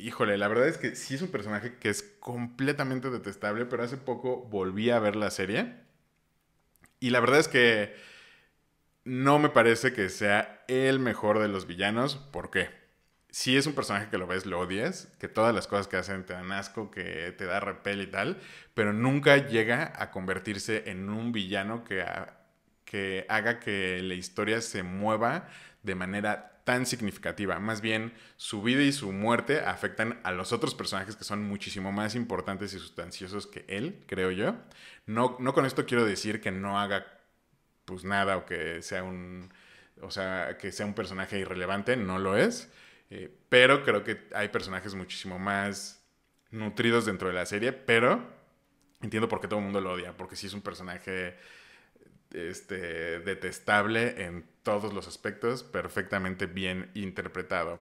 híjole, la verdad es que sí es un personaje que es completamente detestable, pero hace poco volví a ver la serie. Y la verdad es que no me parece que sea el mejor de los villanos. ¿Por qué? Si es un personaje que lo ves, lo odias, que todas las cosas que hacen te dan asco, que te da repel y tal, pero nunca llega a convertirse en un villano que que haga que la historia se mueva de manera tan significativa. Más bien, su vida y su muerte afectan a los otros personajes que son muchísimo más importantes y sustanciosos que él, creo yo. No, no con esto quiero decir que no haga pues nada o que sea un, o sea, que sea un personaje irrelevante, no lo es. Eh, pero creo que hay personajes muchísimo más nutridos dentro de la serie, pero entiendo por qué todo el mundo lo odia, porque sí es un personaje este, detestable en todos los aspectos, perfectamente bien interpretado.